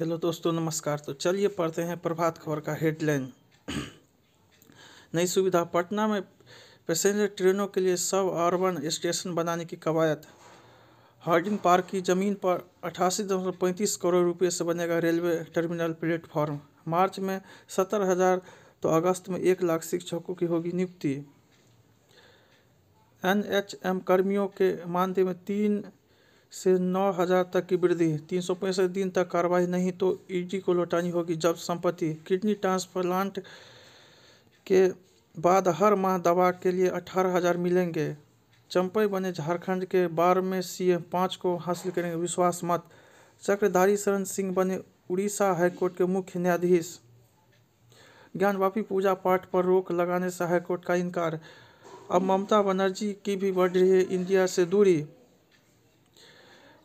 hello दोस्तों नमस्कार तो चलिए पढ़ते हैं प्रभात खबर का हेडलाइन नई सुविधा पटना में पैसेंजर ट्रेनों के लिए सब अर्बन स्टेशन बनाने की कवायद हार्डिंग पार्क की जमीन पर अठासी दशमलव पैंतीस करोड़ रुपये से बनेगा रेलवे टर्मिनल प्लेटफॉर्म मार्च में सत्तर हज़ार तो अगस्त में एक लाख शिक्षकों की होगी नियुक्ति एनएचएम कर्मियों के मानदेय में तीन से नौ हजार तक की वृद्धि तीन सौ पैंसठ दिन तक कार्रवाई नहीं तो ईडी को लौटानी होगी जब संपत्ति किडनी ट्रांसप्लांट के बाद हर माह दवा के लिए अठारह हजार मिलेंगे चंपई बने झारखंड के बार में सीएम पाँच को हासिल करेंगे विश्वास मत चक्रधारी शरण सिंह बने उड़ीसा हाईकोर्ट के मुख्य न्यायाधीश ज्ञानवापी पूजा पाठ पर रोक लगाने से हाईकोर्ट का इनकार अब ममता बनर्जी की भी बढ़ रही है इंडिया से दूरी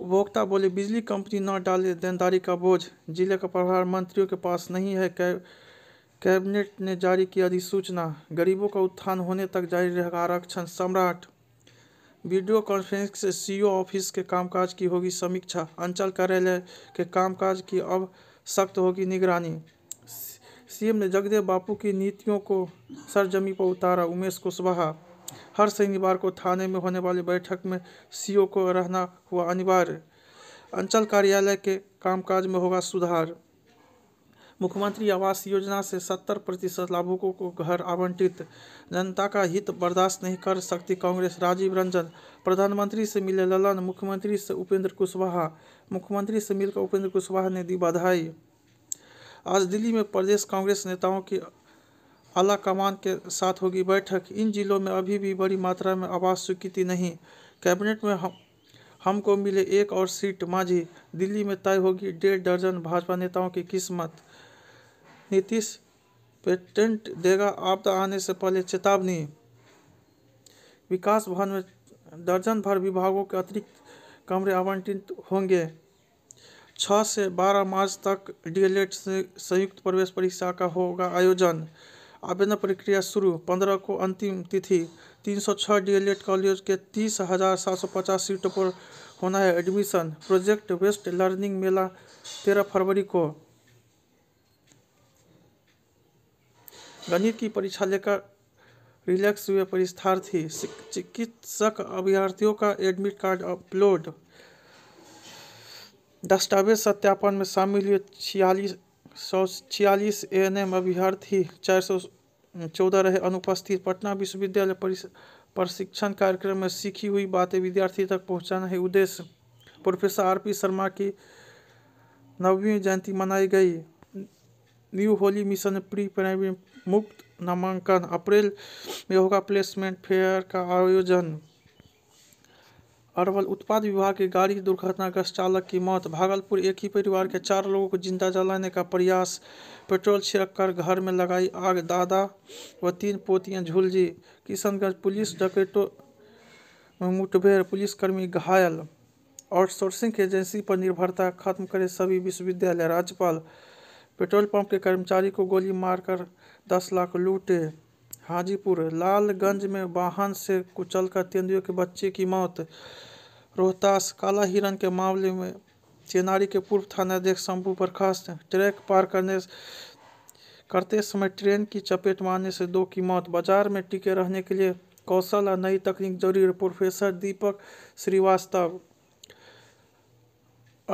उपभोक्ता बोले बिजली कंपनी न डाले देनदारी का बोझ जिले का प्रभार मंत्रियों के पास नहीं है कै कैबिनेट ने जारी की अधिसूचना गरीबों का उत्थान होने तक जारी रहेगा आरक्षण सम्राट वीडियो कॉन्फ्रेंस से सीईओ ऑफिस के कामकाज की होगी समीक्षा अंचल कार्यालय के कामकाज की अब सख्त होगी निगरानी सीएम ने जगदेव बापू की नीतियों को सरजमी पर उतारा उमेश कुशवाहा हर शनिवार को थाने में होने वाली बैठक में सीओ को रहना हुआ अनिवार्य अंचल कार्यालय के कामकाज में होगा सुधार मुख्यमंत्री आवास योजना से 70 प्रतिशत लाभुकों को घर आवंटित जनता का हित बर्दाश्त नहीं कर सकती कांग्रेस राजीव रंजन प्रधानमंत्री से मिले ललन मुख्यमंत्री से उपेंद्र कुशवाहा मुख्यमंत्री से मिलकर उपेंद्र कुशवाहा ने दी बधाई आज दिल्ली में प्रदेश कांग्रेस नेताओं की आला कमान के साथ होगी बैठक इन जिलों में अभी भी बड़ी मात्रा में आवास स्वीकृति नहीं कैबिनेट में हम हमको मिले एक और सीट माझी दिल्ली में तय होगी डेढ़ दर्जन भाजपा नेताओं की किस्मत नीतीश पेटेंट देगा आपदा आने से पहले चेतावनी विकास भवन में दर्जन भर विभागों के अतिरिक्त कमरे आवंटित होंगे छः से बारह मार्च तक डीएलएड से संयुक्त प्रवेश परीक्षा का होगा आयोजन आवेदन प्रक्रिया शुरू पंद्रह को अंतिम तिथि तीन सौ छः डीएलएड कॉलेज के तीस हज़ार सात सौ पचास सीटों पर होना है एडमिशन प्रोजेक्ट वेस्ट लर्निंग मेला तेरह फरवरी को गणित की परीक्षा लेकर रिलैक्स हुए परीक्षार्थी चिकित्सक अभ्यर्थियों का एडमिट कार्ड अपलोड दस्तावेज सत्यापन में शामिल हुए छियालीस सौ छियालीस ए एन एम अभ्यर्थी चार सौ चौदह रहे अनुपस्थित पटना विश्वविद्यालय प्रशिक्षण कार्यक्रम में सीखी हुई बातें विद्यार्थी तक पहुंचाना है उद्देश्य प्रोफेसर आर पी शर्मा की नवीं जयंती मनाई गई New Holy Mission pre primary मुक्त नामांकन अप्रैल में होगा प्लेसमेंट फेयर का आयोजन अरवल उत्पाद विभाग की गाड़ी दुर्घटनाग्रस्त चालक की मौत भागलपुर एक ही परिवार के चार लोगों को जिंदा जलाने का प्रयास पेट्रोल छिड़क कर घर में लगाई आग दादा व तीन पोतियां झुलझी किशनगंज पुलिस डकैतों में मुठभेड़ पुलिसकर्मी घायल आउटसोर्सिंग एजेंसी पर निर्भरता खत्म करे सभी विश्वविद्यालय राज्यपाल पेट्रोल पंप के कर्मचारी को गोली मारकर दस लाख लूटे हाजीपुर: लालगंज में वाहन से कुचलकर तेंदुए के बच्चे की मौत रोहतास: काला हिरण के मामले में चेनारी के पूर्व थाना अध्यक्ष शंभू बर्खास्त, ट्रैक पार करते समय ट्रेन की चपेट में से दो की मौत, बाजार में टिके रहने के लिए कौशल और नई तकनीक जरूरी: प्रोफेसर दीपक श्रीवास्तव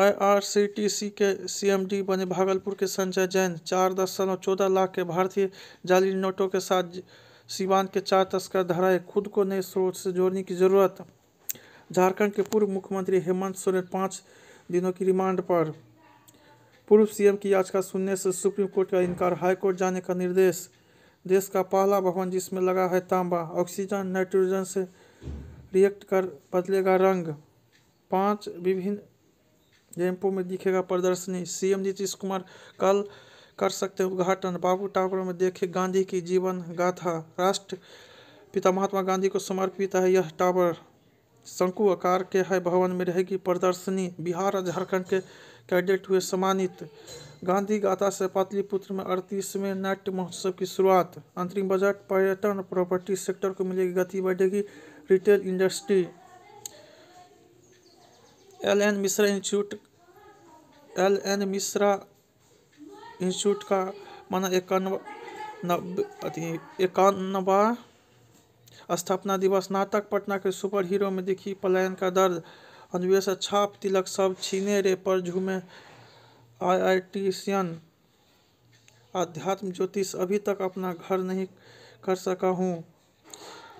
आईआरसीटीसी के सीएमडी बने भागलपुर के संजय जैन, चार दशमलव चौदह लाख के भारतीय जाली नोटों के साथ सीमांत के चार तस्कर धाराएं खुद को नए स्रोत से जोड़ने की जरूरत झारखंड के पूर्व मुख्यमंत्री हेमंत सोरेन पाँच दिनों की रिमांड पर पूर्व सीएम की याचिका सुनने से सुप्रीम कोर्ट का इनकार हाईकोर्ट जाने का निर्देश देश का पहला भवन जिसमें लगा है तांबा ऑक्सीजन नाइट्रोजन से रिएक्ट कर बदलेगा रंग पांच विभिन्न जैम्पो में दिखेगा प्रदर्शनी सीएम नीतीश कुमार कल कर सकते हैं उद्घाटन बाबू टावर में देखे गांधी की जीवन गाथा राष्ट्र पिता महात्मा गांधी को समर्पित है यह टावर शंकु आकार के है भवन में रहेगी प्रदर्शनी बिहार और झारखंड के कैडेट हुए सम्मानित गांधी गाथा से पाटलिपुत्र में अड़तीसवें नाट्य महोत्सव की शुरुआत अंतरिम बजट पर्यटन प्रॉपर्टी सेक्टर को मिलेगी गति बढ़ेगी retail industry L N Mishra Institute L N Mishra Institute का माना इक्यानवा स्थापना दिवस नाटक पटना के सुपर हीरो में दिखी पलायन का दर्द अनुवेश छाप तिलक सब छीने रे पर झूमे आई आई टी आध्यात्म ज्योतिष अभी तक अपना घर नहीं कर सका हूँ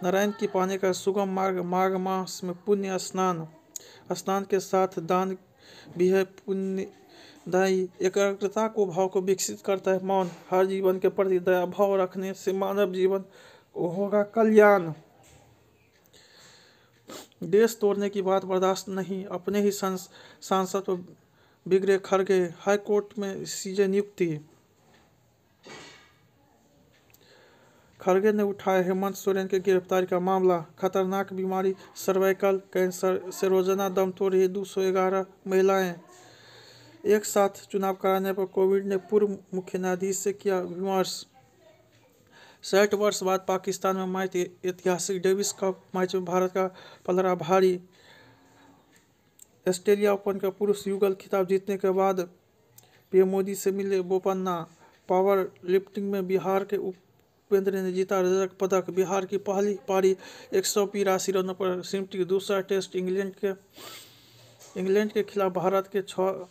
नारायण की पाने का सुगम मार्ग माघ मास में पुण्य स्नान स्नान के साथ दान भी है पुण्य दया एकाग्रता को भाव को विकसित करता है मौन हर जीवन के प्रति दया भाव रखने से मानव जीवन होगा कल्याण देश तोड़ने की बात बर्दाश्त नहीं अपने ही सांसद बिगड़े खड़गे हाई कोर्ट में सीजे नियुक्ति खड़गे ने उठाया हेमंत सोरेन की गिरफ्तारी का मामला खतरनाक बीमारी सर्वाइकल कैंसर से रोजाना दम तोड़ रही दो महिलाएं एक साथ चुनाव कराने पर कोविड ने पूर्व मुख्य न्यायाधीश से किया विमर्श साठ वर्ष बाद पाकिस्तान में मैच ऐतिहासिक डेविस कप मैच में भारत का पलरा भारी ऑस्ट्रेलिया ओपन का पुरुष युगल खिताब जीतने के बाद पीएम मोदी से मिले बोपन्ना पावर लिफ्टिंग में बिहार के उपेंद्र ने जीता रजक पदक बिहार की पहली पारी एक सौ बिरासी रनों पर सिमटी दूसरा टेस्ट इंग्लैंड के इंग्लैंड के खिलाफ भारत के छः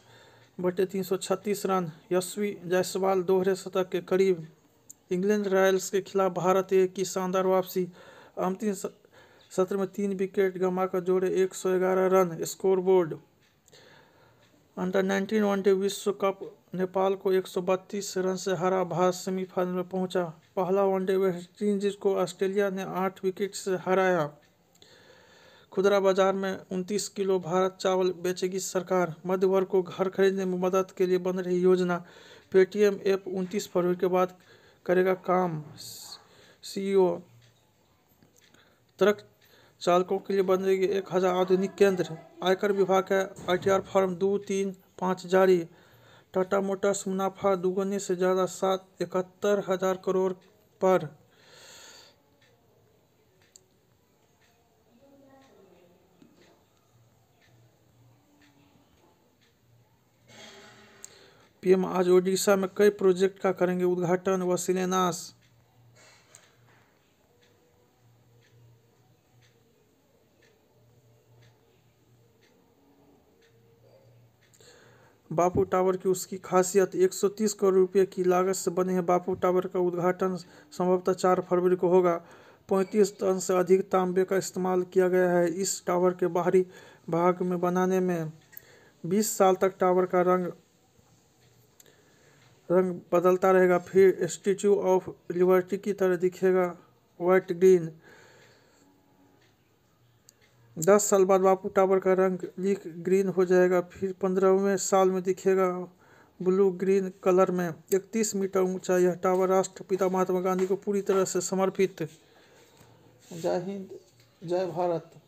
बटे 336 रन यशवी जायसवाल दोहरे शतक के करीब इंग्लैंड रॉयल्स के खिलाफ भारत एक की शानदार वापसी अंतिम सत्र में तीन विकेट गंवाकर जोड़े 111 रन स्कोरबोर्ड अंडर 19 वनडे विश्व कप नेपाल को 132 रन से हरा भारत सेमीफाइनल में पहुंचा पहला वनडे वेस्ट इंडीज को ऑस्ट्रेलिया ने आठ विकेट से हराया खुदरा बाजार में उनतीस किलो भारत चावल बेचेगी सरकार मध्य वर्ग को घर खरीदने में मदद के लिए बन रही योजना पेटीएम ऐप उनतीस फरवरी के बाद करेगा काम सीईओ ट्रक चालकों के लिए बन एक हज़ार आधुनिक केंद्र आयकर विभाग का आईटीआर फॉर्म दो तीन पाँच जारी टाटा मोटर्स मुनाफा दुगने से ज़्यादा सात इकहत्तर हज़ार करोड़ पर पीएम आज ओडिशा में कई प्रोजेक्ट का करेंगे उद्घाटन व शिलान्यास बापू टावर की उसकी खासियत 130 करोड़ रुपये की लागत से बने हैं बापू टावर का उद्घाटन संभवतः चार फरवरी को होगा 35 टन से अधिक तांबे का इस्तेमाल किया गया है इस टावर के बाहरी भाग में बनाने में 20 साल तक टावर का रंग रंग बदलता रहेगा फिर स्टेचू ऑफ लिबर्टी की तरह दिखेगा वाइट ग्रीन दस साल बाद बापू टावर का रंग लीक ग्रीन हो जाएगा फिर पंद्रहवें साल में दिखेगा ब्लू ग्रीन कलर में इकतीस मीटर ऊंचा यह टावर राष्ट्रपिता महात्मा गांधी को पूरी तरह से समर्पित जय हिंद जय भारत